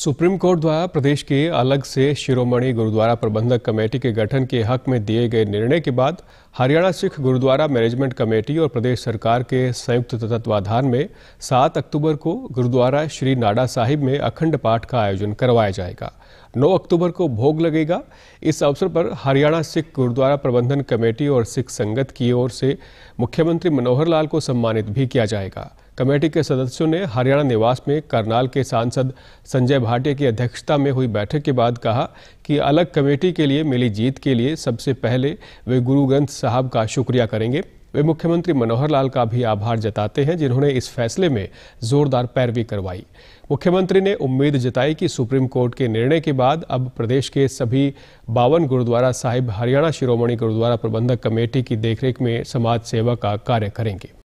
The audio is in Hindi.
सुप्रीम कोर्ट द्वारा प्रदेश के अलग से शिरोमणि गुरुद्वारा प्रबंधक कमेटी के गठन के हक में दिए गए निर्णय के बाद हरियाणा सिख गुरुद्वारा मैनेजमेंट कमेटी और प्रदेश सरकार के संयुक्त तत्वाधान में 7 अक्टूबर को गुरुद्वारा श्री नाडा साहिब में अखंड पाठ का आयोजन करवाया जाएगा 9 अक्टूबर को भोग लगेगा इस अवसर पर हरियाणा सिख गुरुद्वारा प्रबंधन कमेटी और सिख संगत की ओर से मुख्यमंत्री मनोहर लाल को सम्मानित भी किया जाएगा कमेटी के सदस्यों ने हरियाणा निवास में करनाल के सांसद संजय भाटिया की अध्यक्षता में हुई बैठक के बाद कहा कि अलग कमेटी के लिए मिली जीत के लिए सबसे पहले वे गुरु ग्रंथ साहब का शुक्रिया करेंगे वे मुख्यमंत्री मनोहर लाल का भी आभार जताते हैं जिन्होंने इस फैसले में जोरदार पैरवी करवाई मुख्यमंत्री ने उम्मीद जताई कि सुप्रीम कोर्ट के निर्णय के बाद अब प्रदेश के सभी बावन गुरुद्वारा साहिब हरियाणा शिरोमणि गुरुद्वारा प्रबंधक कमेटी की देखरेख में समाज सेवा का कार्य करेंगे